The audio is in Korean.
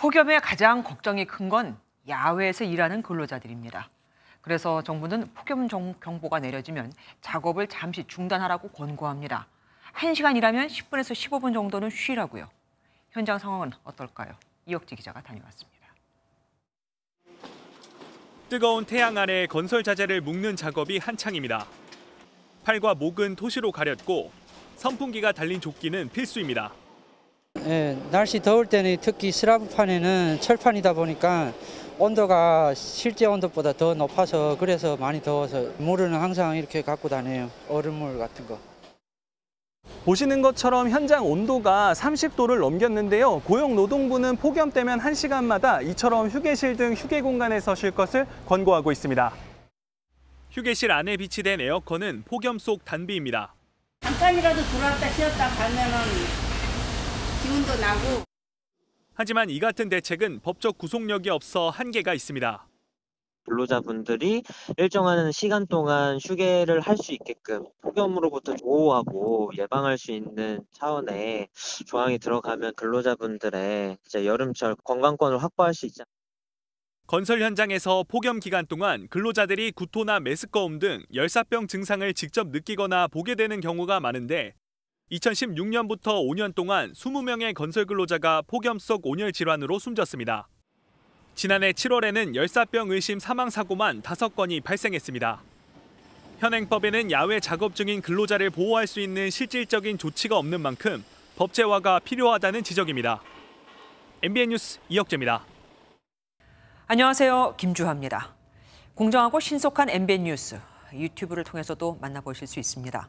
폭염에 가장 걱정이 큰 건 야외에서 일하는 근로자들입니다. 그래서 정부는 폭염 경보가 내려지면 작업을 잠시 중단하라고 권고합니다. 1시간 일하면 10분에서 15분 정도는 쉬라고요. 현장 상황은 어떨까요? 이혁지 기자가 다녀왔습니다. 뜨거운 태양 아래 건설 자재를 묶는 작업이 한창입니다. 팔과 목은 토시로 가렸고 선풍기가 달린 조끼는 필수입니다. 예, 날씨 더울 때는 특히 슬라브판에는 철판이다 보니까 온도가 실제 온도보다 더 높아서 그래서 많이 더워서 물은 항상 이렇게 갖고 다녀요. 얼음물 같은 거. 보시는 것처럼 현장 온도가 30도를 넘겼는데요. 고용노동부는 폭염 때면 1시간마다 이처럼 휴게실 등 휴게 공간에서 쉴 것을 권고하고 있습니다. 휴게실 안에 비치된 에어컨은 폭염 속 단비입니다. 잠깐이라도 들어왔다 쉬었다 가면은 기운도 나고. 하지만 이 같은 대책은 법적 구속력이 없어 한계가 있습니다. 근로자분들이 일정한 시간 동안 휴게를 할 수 있게끔 폭염으로부터 보호하고 예방할 수 있는 차원의 조항이 들어가면 근로자분들의 이제 여름철 건강권을 확보할 수있죠 건설 현장에서 폭염 기간 동안 근로자들이 구토나 메스꺼움 등 열사병 증상을 직접 느끼거나 보게 되는 경우가 많은데 2016년부터 5년 동안 20명의 건설 근로자가 폭염 속 온열 질환으로 숨졌습니다. 지난해 7월에는 열사병 의심 사망 사고만 5건이 발생했습니다. 현행법에는 야외 작업 중인 근로자를 보호할 수 있는 실질적인 조치가 없는 만큼 법제화가 필요하다는 지적입니다. MBN 뉴스 이혁재입니다. 안녕하세요. 김주화입니다. 공정하고 신속한 MBN 뉴스 유튜브를 통해서도 만나보실 수 있습니다.